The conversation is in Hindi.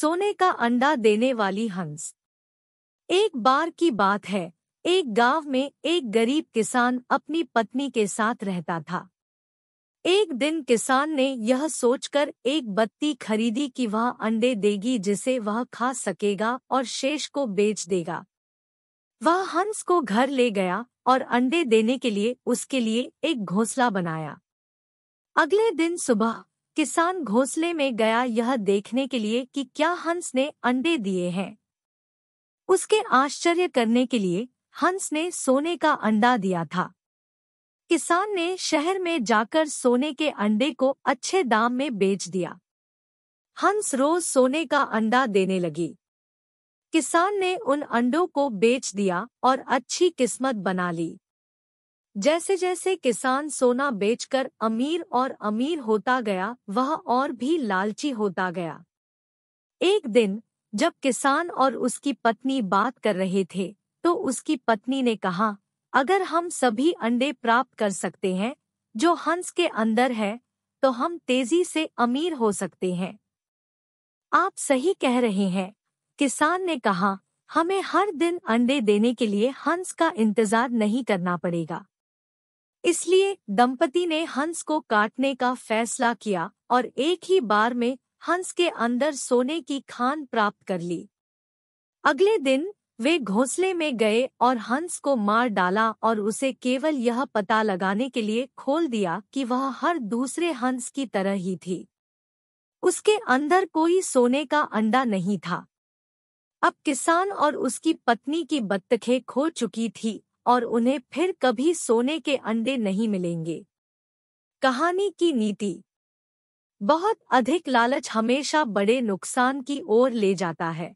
सोने का अंडा देने वाली हंस एक बार की बात है एक गांव में एक गरीब किसान अपनी पत्नी के साथ रहता था एक दिन किसान ने यह सोचकर एक बत्ती खरीदी कि वह अंडे देगी जिसे वह खा सकेगा और शेष को बेच देगा वह हंस को घर ले गया और अंडे देने के लिए उसके लिए एक घोंसला बनाया अगले दिन सुबह किसान घोंसले में गया यह देखने के लिए कि क्या हंस ने अंडे दिए हैं उसके आश्चर्य करने के लिए हंस ने सोने का अंडा दिया था किसान ने शहर में जाकर सोने के अंडे को अच्छे दाम में बेच दिया हंस रोज सोने का अंडा देने लगी किसान ने उन अंडों को बेच दिया और अच्छी किस्मत बना ली जैसे जैसे किसान सोना बेचकर अमीर और अमीर होता गया वह और भी लालची होता गया एक दिन जब किसान और उसकी पत्नी बात कर रहे थे तो उसकी पत्नी ने कहा अगर हम सभी अंडे प्राप्त कर सकते हैं जो हंस के अंदर है तो हम तेजी से अमीर हो सकते हैं आप सही कह रहे हैं किसान ने कहा हमें हर दिन अंडे देने के लिए हंस का इंतजार नहीं करना पड़ेगा इसलिए दंपति ने हंस को काटने का फैसला किया और एक ही बार में हंस के अंदर सोने की खान प्राप्त कर ली अगले दिन वे घोंसले में गए और हंस को मार डाला और उसे केवल यह पता लगाने के लिए खोल दिया कि वह हर दूसरे हंस की तरह ही थी उसके अंदर कोई सोने का अंडा नहीं था अब किसान और उसकी पत्नी की बत्तखें खो चुकी थी और उन्हें फिर कभी सोने के अंडे नहीं मिलेंगे कहानी की नीति बहुत अधिक लालच हमेशा बड़े नुकसान की ओर ले जाता है